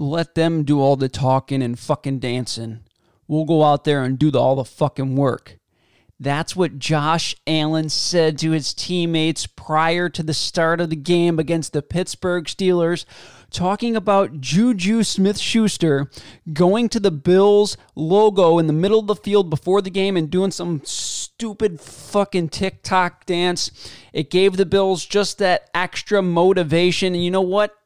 let them do all the talking and fucking dancing. We'll go out there and do the, all the fucking work. That's what Josh Allen said to his teammates prior to the start of the game against the Pittsburgh Steelers, talking about Juju Smith Schuster going to the Bills logo in the middle of the field before the game and doing some stupid fucking TikTok dance. It gave the Bills just that extra motivation. And you know what?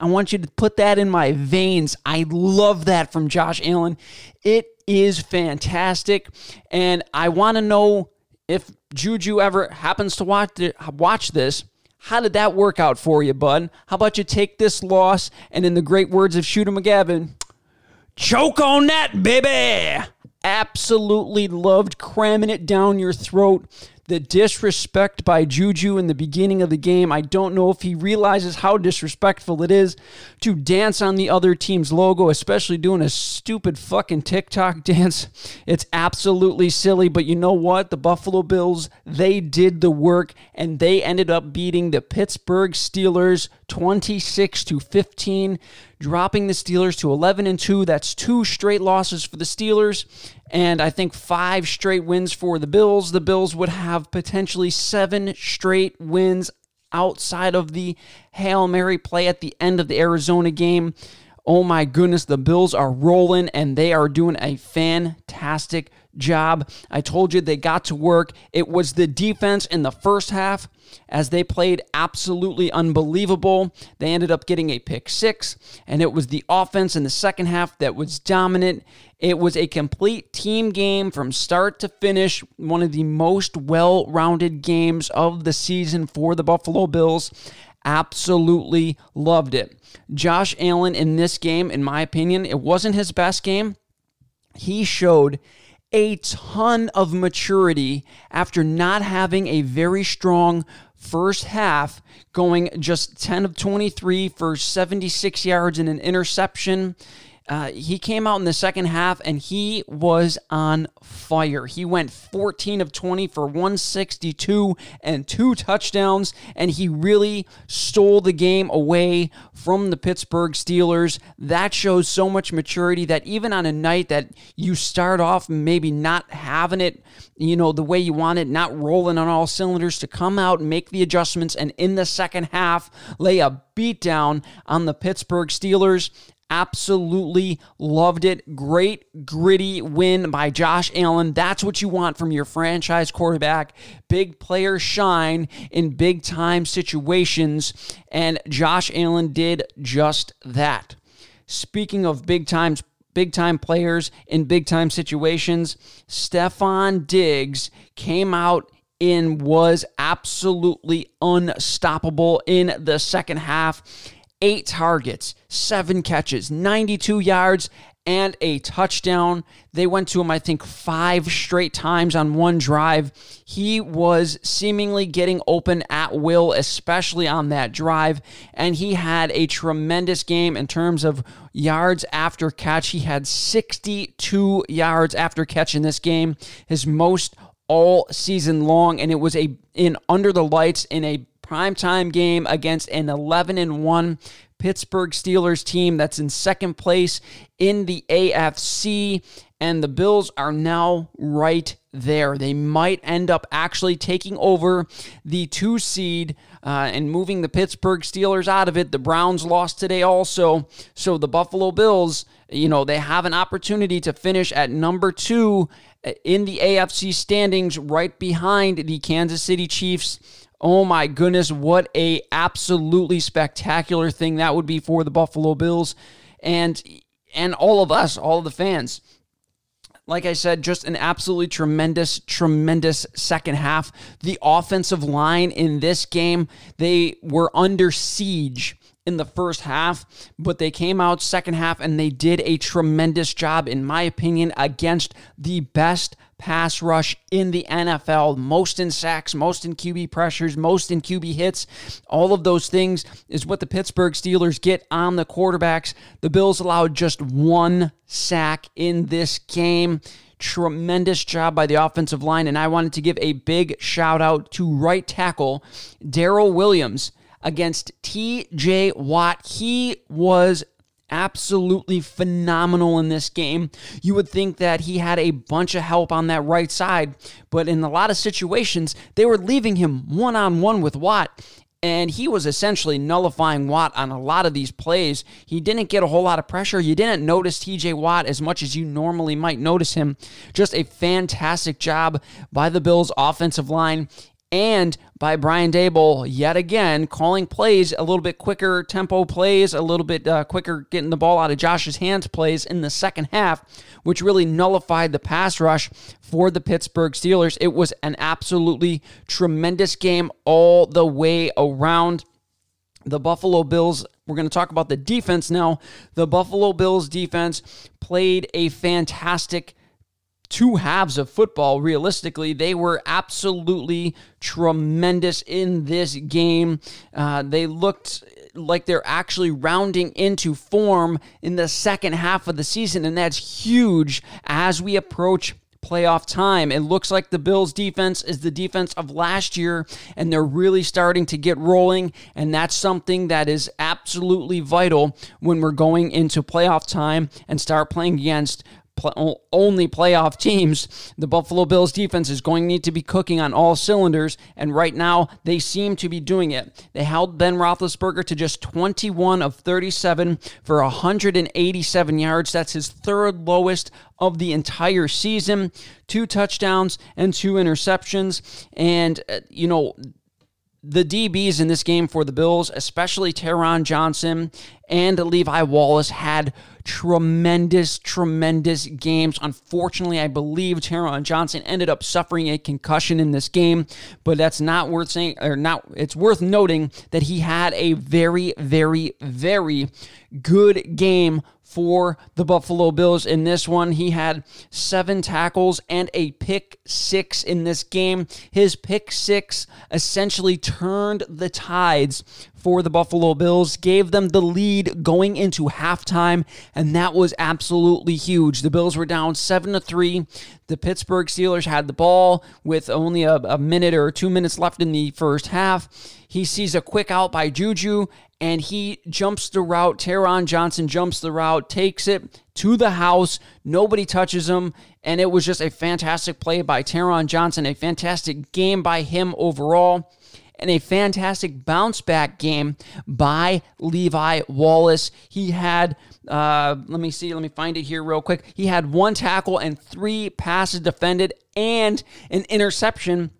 I want you to put that in my veins. I love that from Josh Allen. It is fantastic. And I want to know if Juju ever happens to watch, watch this. How did that work out for you, bud? How about you take this loss and, in the great words of Shooter McGavin, choke on that, baby? Absolutely loved cramming it down your throat. The disrespect by Juju in the beginning of the game, I don't know if he realizes how disrespectful it is to dance on the other team's logo, especially doing a stupid fucking TikTok dance. It's absolutely silly, but you know what? The Buffalo Bills, they did the work and they ended up beating the Pittsburgh Steelers 26 to 15, dropping the Steelers to 11 and 2. That's two straight losses for the Steelers and I think five straight wins for the Bills, the Bills would have potentially seven straight wins outside of the Hail Mary play at the end of the Arizona game. Oh my goodness, the Bills are rolling and they are doing a fantastic job. I told you they got to work. It was the defense in the first half as they played absolutely unbelievable. They ended up getting a pick six, and it was the offense in the second half that was dominant. It was a complete team game from start to finish, one of the most well rounded games of the season for the Buffalo Bills. Absolutely loved it. Josh Allen in this game, in my opinion, it wasn't his best game. He showed a ton of maturity after not having a very strong first half, going just 10 of 23 for 76 yards and an interception. Uh, he came out in the second half and he was on fire. He went 14 of 20 for 162 and two touchdowns, and he really stole the game away from the Pittsburgh Steelers. That shows so much maturity that even on a night that you start off maybe not having it, you know, the way you want it, not rolling on all cylinders, to come out and make the adjustments and in the second half lay a beatdown on the Pittsburgh Steelers Absolutely loved it. Great, gritty win by Josh Allen. That's what you want from your franchise quarterback. Big players shine in big time situations, and Josh Allen did just that. Speaking of big times, big time players in big time situations, Stefan Diggs came out in was absolutely unstoppable in the second half eight targets, seven catches, 92 yards, and a touchdown. They went to him, I think, five straight times on one drive. He was seemingly getting open at will, especially on that drive. And he had a tremendous game in terms of yards after catch. He had 62 yards after catch in this game, his most all season long. And it was a in under the lights in a primetime game against an 11 and 1 Pittsburgh Steelers team that's in second place in the AFC. And the Bills are now right there. They might end up actually taking over the two seed uh, and moving the Pittsburgh Steelers out of it. The Browns lost today also. So the Buffalo Bills, you know, they have an opportunity to finish at number two uh, in the AFC standings, right behind the Kansas City Chiefs, Oh my goodness, what a absolutely spectacular thing that would be for the Buffalo Bills and and all of us, all of the fans. Like I said, just an absolutely tremendous, tremendous second half. The offensive line in this game, they were under siege in the first half, but they came out second half and they did a tremendous job, in my opinion, against the best pass rush in the NFL, most in sacks, most in QB pressures, most in QB hits. All of those things is what the Pittsburgh Steelers get on the quarterbacks. The Bills allowed just one sack in this game. Tremendous job by the offensive line. And I wanted to give a big shout out to right tackle Daryl Williams against TJ Watt. He was absolutely phenomenal in this game. You would think that he had a bunch of help on that right side, but in a lot of situations, they were leaving him one on one with Watt. And he was essentially nullifying Watt on a lot of these plays. He didn't get a whole lot of pressure. You didn't notice TJ Watt as much as you normally might notice him. Just a fantastic job by the Bills' offensive line and by Brian Dable yet again calling plays a little bit quicker tempo plays, a little bit uh, quicker getting the ball out of Josh's hands plays in the second half, which really nullified the pass rush for the Pittsburgh Steelers. It was an absolutely tremendous game all the way around. The Buffalo Bills, we're going to talk about the defense now. The Buffalo Bills defense played a fantastic two halves of football, realistically, they were absolutely tremendous in this game. Uh, they looked like they're actually rounding into form in the second half of the season, and that's huge as we approach playoff time. It looks like the Bills defense is the defense of last year and they're really starting to get rolling and that's something that is absolutely vital when we're going into playoff time and start playing against pl- only playoff teams, the Buffalo Bills defense is going to need to be cooking on all cylinders, and right now they seem to be doing it. They held Ben Roethlisberger to just 21 of 37 for 187 yards. That's his third lowest of the entire season. Two touchdowns and two interceptions, and uh, you know the DBs in this game for the Bills, especially Teron Johnson and Levi Wallace, had tremendous, tremendous games. Unfortunately, I believe Teron Johnson ended up suffering a concussion in this game, but that's not worth saying, or not, it's worth noting that he had a very, very, very good game for the Buffalo Bills in this one. He had seven tackles and a pick six in this game. His pick six essentially turned the tides for the Buffalo Bills, gave them the lead going into halftime, and that was absolutely huge. The Bills were down 7 to 3. The Pittsburgh Steelers had the ball with only a, a minute or two minutes left in the first half. He sees a quick out by Juju, and he jumps the route. Teron Johnson jumps the route, takes it to the house. Nobody touches him. And it was just a fantastic play by Teron Johnson, a fantastic game by him overall and a fantastic bounce back game by Levi Wallace. He had, uh, let me see, let me find it here real quick. He had one tackle and three passes defended and an interception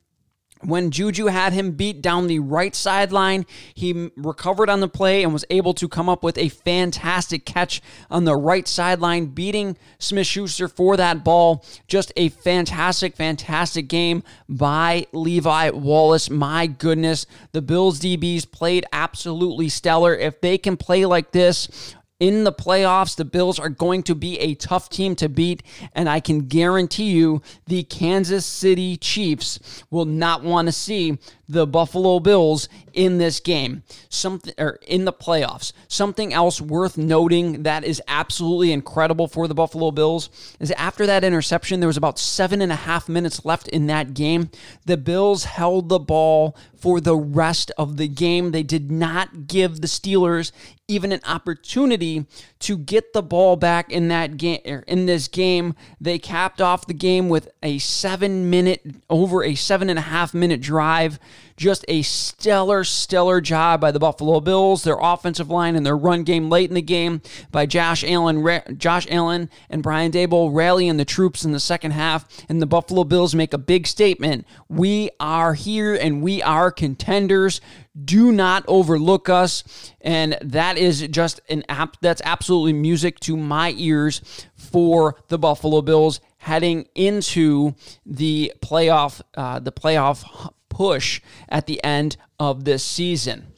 when Juju had him beat down the right sideline, he recovered on the play and was able to come up with a fantastic catch on the right sideline, beating Smith Schuster for that ball. Just a fantastic, fantastic game by Levi Wallace. My goodness, the Bills DBs played absolutely stellar. If they can play like this in the playoffs. The Bills are going to be a tough team to beat, and I can guarantee you the Kansas City Chiefs will not want to see the Buffalo Bills in this game. Something or in the playoffs. Something else worth noting that is absolutely incredible for the Buffalo Bills is after that interception, there was about seven and a half minutes left in that game. The Bills held the ball for the rest of the game. They did not give the Steelers even an opportunity to get the ball back in that game er, in this game. They capped off the game with a seven minute over a seven and a half minute drive just a stellar, stellar job by the Buffalo Bills, their offensive line, and their run game late in the game by Josh Allen, Josh Allen and Brian Dable rallying the troops in the second half, and the Buffalo Bills make a big statement. We are here and we are contenders. Do not overlook us. And that is just an app that's absolutely music to my ears for the Buffalo Bills heading into the playoff uh, the playoff push at the end of this season.